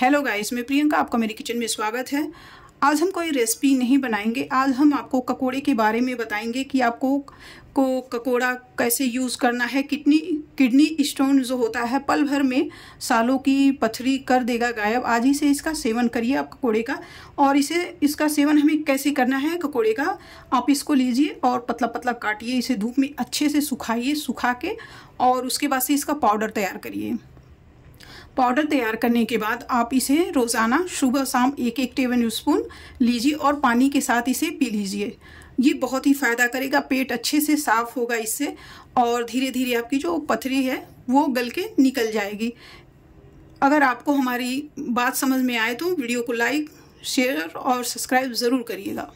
hello guys मैं प्रियंका आपका मेरे किचन में स्वागत है आज हम कोई रेसिपी नहीं बनाएंगे आज हम आपको ककोड़े के बारे में बताएंगे कि आपको को ककोड़ा कैसे यूज़ करना है किडनी किडनी स्टोन जो होता है पल भर में सालों की पथरी कर देगा गायब आज ही से इसका सेवन करिए आप ककोड़े का और इसे इसका सेवन हमें कैसे करना है ककोड़े का आप इसको लीजिए और पतला पतला काटिए इसे धूप में अच्छे से सुखाइए सुखा के और उसके बाद से इसका पाउडर तैयार करिए पाउडर तैयार करने के बाद आप इसे रोज़ाना सुबह शाम एक एक टेबल स्पून लीजिए और पानी के साथ इसे पी लीजिए ये बहुत ही फ़ायदा करेगा पेट अच्छे से साफ़ होगा इससे और धीरे धीरे आपकी जो पथरी है वो गल के निकल जाएगी अगर आपको हमारी बात समझ में आए तो वीडियो को लाइक शेयर और सब्सक्राइब ज़रूर करिएगा